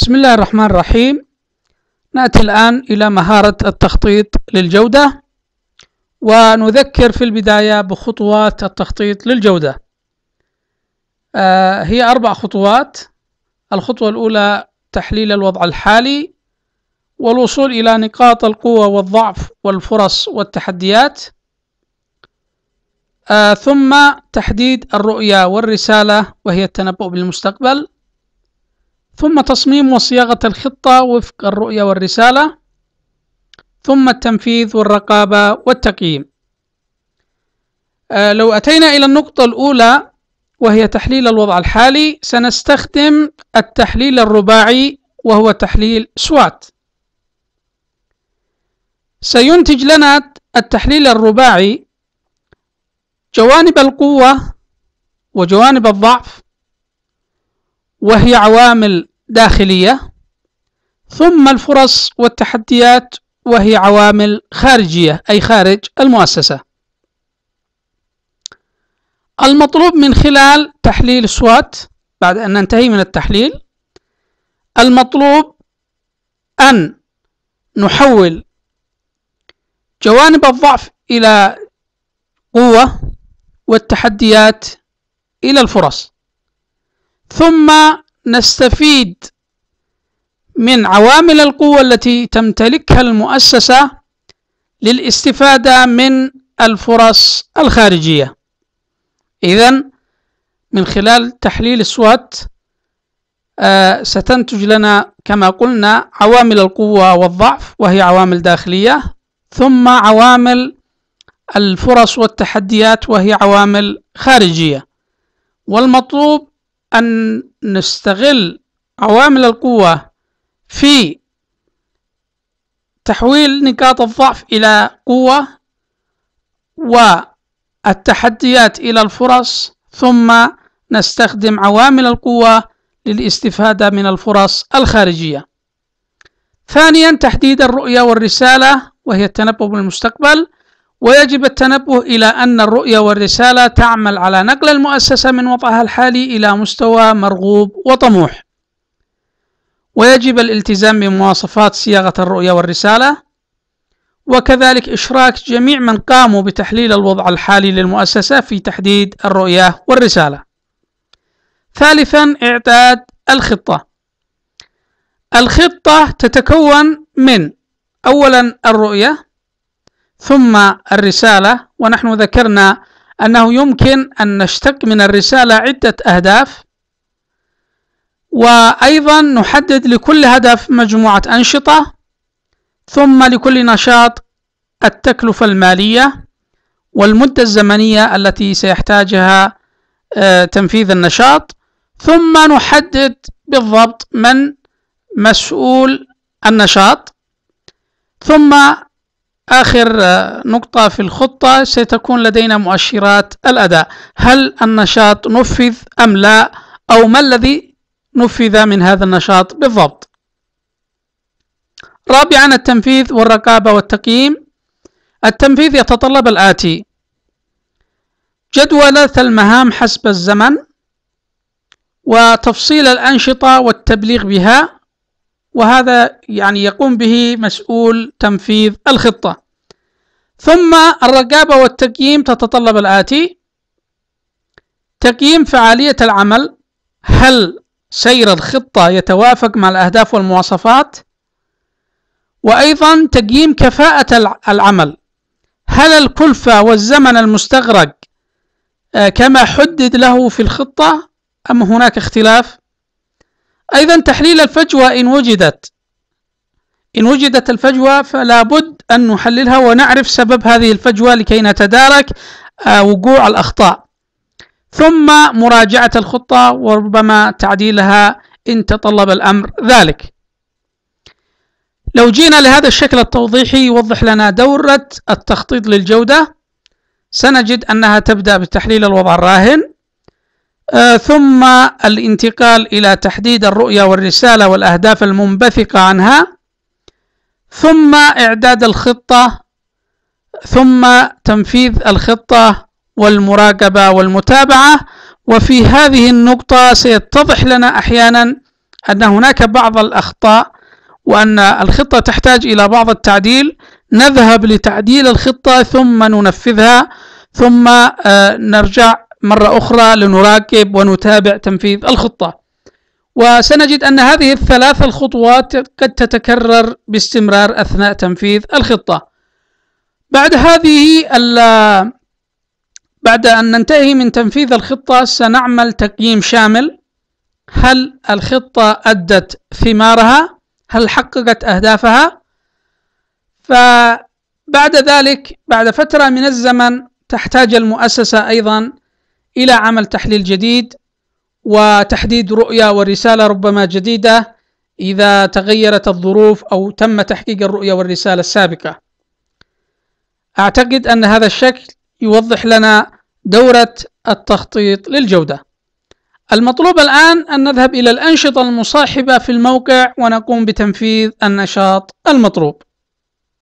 بسم الله الرحمن الرحيم نأتي الآن إلى مهارة التخطيط للجودة ونذكر في البداية بخطوات التخطيط للجودة آه هي أربع خطوات الخطوة الأولى تحليل الوضع الحالي والوصول إلى نقاط القوة والضعف والفرص والتحديات آه ثم تحديد الرؤية والرسالة وهي التنبؤ بالمستقبل ثم تصميم وصياغة الخطة وفق الرؤية والرسالة ثم التنفيذ والرقابة والتقييم آه، لو أتينا إلى النقطة الأولى وهي تحليل الوضع الحالي سنستخدم التحليل الرباعي وهو تحليل سوات سينتج لنا التحليل الرباعي جوانب القوة وجوانب الضعف وهي عوامل داخلية ثم الفرص والتحديات وهي عوامل خارجية أي خارج المؤسسة المطلوب من خلال تحليل سوات بعد أن ننتهي من التحليل المطلوب أن نحول جوانب الضعف إلى قوة والتحديات إلى الفرص ثم نستفيد من عوامل القوة التي تمتلكها المؤسسة للاستفادة من الفرص الخارجية إذا من خلال تحليل السوات آه، ستنتج لنا كما قلنا عوامل القوة والضعف وهي عوامل داخلية ثم عوامل الفرص والتحديات وهي عوامل خارجية والمطلوب أن نستغل عوامل القوة في تحويل نقاط الضعف إلى قوة والتحديات إلى الفرص ثم نستخدم عوامل القوة للاستفادة من الفرص الخارجية ثانيا تحديد الرؤية والرسالة وهي التنبؤ بالمستقبل ويجب التنبه إلى أن الرؤية والرسالة تعمل على نقل المؤسسة من وضعها الحالي إلى مستوى مرغوب وطموح ويجب الالتزام بمواصفات صياغة الرؤية والرسالة وكذلك إشراك جميع من قاموا بتحليل الوضع الحالي للمؤسسة في تحديد الرؤية والرسالة ثالثا إعداد الخطة الخطة تتكون من أولا الرؤية ثم الرسالة ونحن ذكرنا أنه يمكن أن نشتق من الرسالة عدة أهداف وأيضا نحدد لكل هدف مجموعة أنشطة ثم لكل نشاط التكلفة المالية والمدة الزمنية التي سيحتاجها آه، تنفيذ النشاط ثم نحدد بالضبط من مسؤول النشاط ثم آخر نقطة في الخطة ستكون لدينا مؤشرات الأداء هل النشاط نفذ أم لا أو ما الذي نفذ من هذا النشاط بالضبط رابعا التنفيذ والرقابة والتقييم التنفيذ يتطلب الآتي جدولة المهام حسب الزمن وتفصيل الأنشطة والتبليغ بها وهذا يعني يقوم به مسؤول تنفيذ الخطة ثم الرقابة والتقييم تتطلب الآتي تقييم فعالية العمل هل سير الخطة يتوافق مع الأهداف والمواصفات وأيضا تقييم كفاءة العمل هل الكلفة والزمن المستغرق آه، كما حدد له في الخطة أم هناك اختلاف أيضا تحليل الفجوة إن وجدت إن وجدت الفجوة فلا بد أن نحللها ونعرف سبب هذه الفجوة لكي نتدارك آه، وقوع الأخطاء ثم مراجعة الخطة وربما تعديلها إن تطلب الأمر ذلك لو جينا لهذا الشكل التوضيحي يوضح لنا دورة التخطيط للجودة سنجد أنها تبدأ بتحليل الوضع الراهن آه، ثم الانتقال إلى تحديد الرؤية والرسالة والأهداف المنبثقة عنها ثم إعداد الخطة ثم تنفيذ الخطة والمراقبة والمتابعة وفي هذه النقطة سيتضح لنا أحيانا أن هناك بعض الأخطاء وأن الخطة تحتاج إلى بعض التعديل نذهب لتعديل الخطة ثم ننفذها ثم آه، نرجع مرة أخرى لنراقب ونتابع تنفيذ الخطة وسنجد أن هذه الثلاث الخطوات قد تتكرر باستمرار أثناء تنفيذ الخطة بعد هذه بعد أن ننتهي من تنفيذ الخطة سنعمل تقييم شامل هل الخطة أدت ثمارها؟ هل حققت أهدافها؟ فبعد ذلك بعد فترة من الزمن تحتاج المؤسسة أيضا إلى عمل تحليل جديد وتحديد رؤية ورسالة ربما جديدة إذا تغيرت الظروف أو تم تحقيق الرؤية والرسالة السابقة أعتقد أن هذا الشكل يوضح لنا دورة التخطيط للجودة المطلوب الآن أن نذهب إلى الأنشطة المصاحبة في الموقع ونقوم بتنفيذ النشاط المطلوب